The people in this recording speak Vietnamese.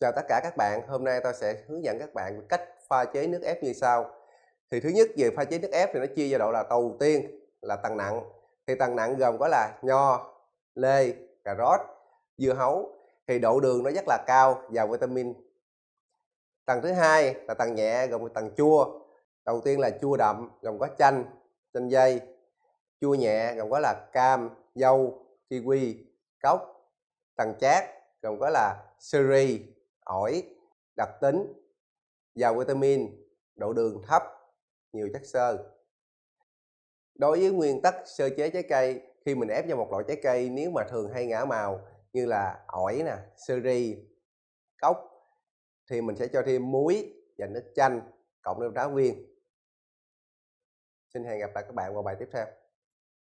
Chào tất cả các bạn, hôm nay tôi sẽ hướng dẫn các bạn cách pha chế nước ép như sau Thì thứ nhất về pha chế nước ép thì nó chia giai đoạn là đầu tiên là tầng nặng Thì tầng nặng gồm có là nho, lê, cà rốt, dưa hấu Thì độ đường nó rất là cao và vitamin Tầng thứ hai là tầng nhẹ gồm tầng chua Đầu tiên là chua đậm gồm có chanh, chanh dây Chua nhẹ gồm có là cam, dâu, kiwi, cốc Tầng chát gồm có là seri ổi đặc tính giàu vitamin độ đường thấp nhiều chất xơ đối với nguyên tắc sơ chế trái cây khi mình ép vào một loại trái cây nếu mà thường hay ngã màu như là ổi nè sơ ri cốc thì mình sẽ cho thêm muối và nước chanh cộng thêm đá viên xin hẹn gặp lại các bạn vào bài tiếp theo